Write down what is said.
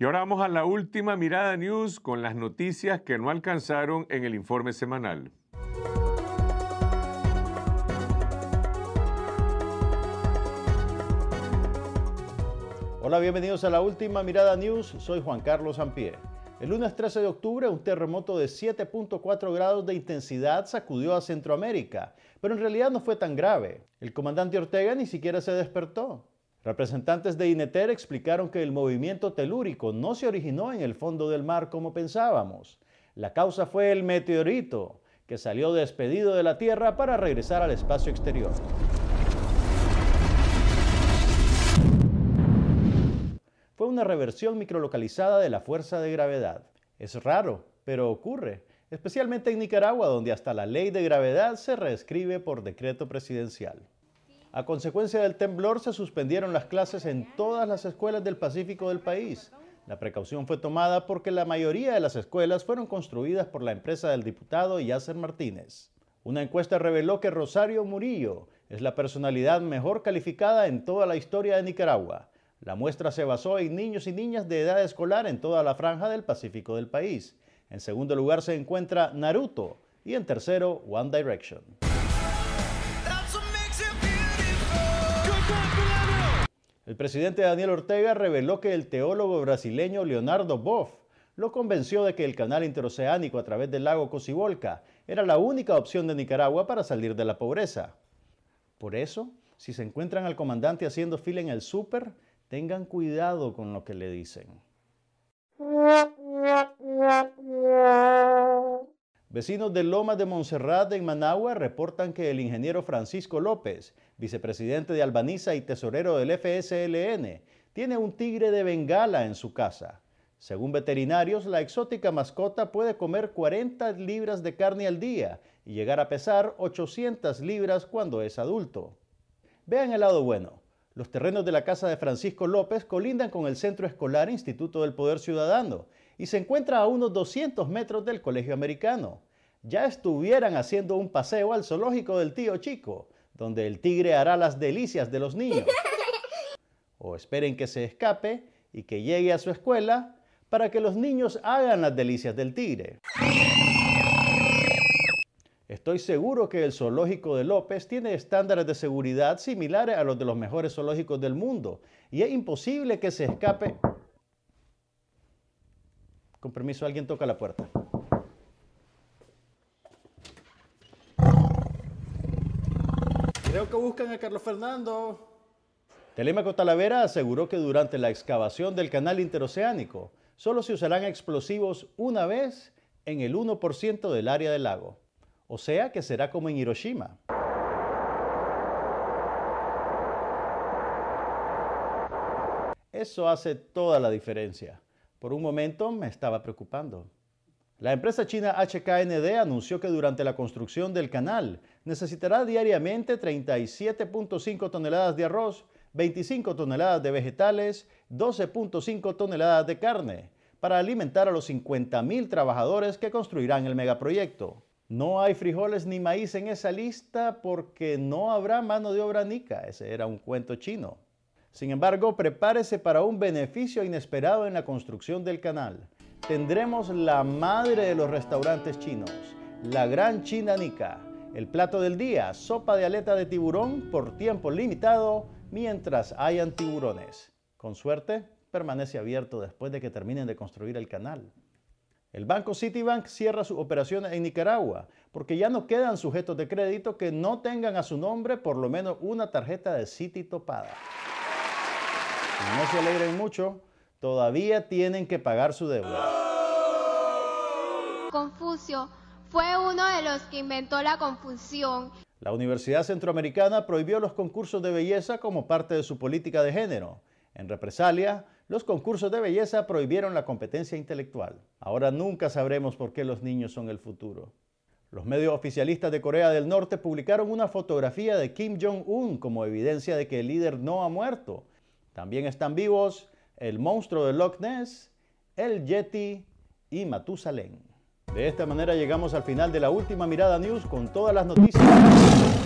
Y ahora vamos a la última mirada news con las noticias que no alcanzaron en el informe semanal. Hola, bienvenidos a la última mirada news. Soy Juan Carlos Sampier. El lunes 13 de octubre, un terremoto de 7.4 grados de intensidad sacudió a Centroamérica, pero en realidad no fue tan grave. El comandante Ortega ni siquiera se despertó. Representantes de INETER explicaron que el movimiento telúrico no se originó en el fondo del mar como pensábamos. La causa fue el meteorito, que salió despedido de la Tierra para regresar al espacio exterior. Fue una reversión microlocalizada de la fuerza de gravedad. Es raro, pero ocurre, especialmente en Nicaragua, donde hasta la ley de gravedad se reescribe por decreto presidencial. A consecuencia del temblor se suspendieron las clases en todas las escuelas del Pacífico del país. La precaución fue tomada porque la mayoría de las escuelas fueron construidas por la empresa del diputado Yasser Martínez. Una encuesta reveló que Rosario Murillo es la personalidad mejor calificada en toda la historia de Nicaragua. La muestra se basó en niños y niñas de edad escolar en toda la franja del Pacífico del país. En segundo lugar se encuentra Naruto y en tercero One Direction. El presidente Daniel Ortega reveló que el teólogo brasileño Leonardo Boff lo convenció de que el canal interoceánico a través del lago Cocibolca era la única opción de Nicaragua para salir de la pobreza. Por eso, si se encuentran al comandante haciendo fila en el súper, tengan cuidado con lo que le dicen. Vecinos de Lomas de Montserrat en Managua reportan que el ingeniero Francisco López, vicepresidente de Albaniza y tesorero del FSLN, tiene un tigre de Bengala en su casa. Según veterinarios, la exótica mascota puede comer 40 libras de carne al día y llegar a pesar 800 libras cuando es adulto. Vean el lado bueno. Los terrenos de la casa de Francisco López colindan con el Centro Escolar Instituto del Poder Ciudadano y se encuentra a unos 200 metros del Colegio Americano. Ya estuvieran haciendo un paseo al zoológico del tío chico, donde el tigre hará las delicias de los niños. O esperen que se escape y que llegue a su escuela para que los niños hagan las delicias del tigre. Estoy seguro que el zoológico de López tiene estándares de seguridad similares a los de los mejores zoológicos del mundo y es imposible que se escape con permiso, alguien toca la puerta. Creo que buscan a Carlos Fernando. Telemaco Talavera aseguró que durante la excavación del canal interoceánico solo se usarán explosivos una vez en el 1% del área del lago. O sea que será como en Hiroshima. Eso hace toda la diferencia. Por un momento me estaba preocupando. La empresa china HKND anunció que durante la construcción del canal necesitará diariamente 37.5 toneladas de arroz, 25 toneladas de vegetales, 12.5 toneladas de carne, para alimentar a los 50.000 trabajadores que construirán el megaproyecto. No hay frijoles ni maíz en esa lista porque no habrá mano de obra nica, ese era un cuento chino. Sin embargo, prepárese para un beneficio inesperado en la construcción del canal. Tendremos la madre de los restaurantes chinos, la gran China Nica. El plato del día, sopa de aleta de tiburón por tiempo limitado mientras hayan tiburones. Con suerte, permanece abierto después de que terminen de construir el canal. El banco Citibank cierra sus operaciones en Nicaragua porque ya no quedan sujetos de crédito que no tengan a su nombre por lo menos una tarjeta de Citi topada. No se alegren mucho, todavía tienen que pagar su deuda. Confucio fue uno de los que inventó la confusión. La Universidad Centroamericana prohibió los concursos de belleza como parte de su política de género. En represalia, los concursos de belleza prohibieron la competencia intelectual. Ahora nunca sabremos por qué los niños son el futuro. Los medios oficialistas de Corea del Norte publicaron una fotografía de Kim Jong-un como evidencia de que el líder no ha muerto también están vivos el monstruo de Loch Ness, el Yeti y Matusalén. De esta manera llegamos al final de la última mirada news con todas las noticias.